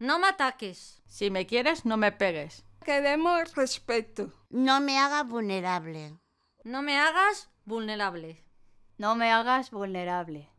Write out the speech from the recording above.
No me ataques. Si me quieres, no me pegues. Quedemos respeto. No me hagas vulnerable. No me hagas vulnerable. No me hagas vulnerable.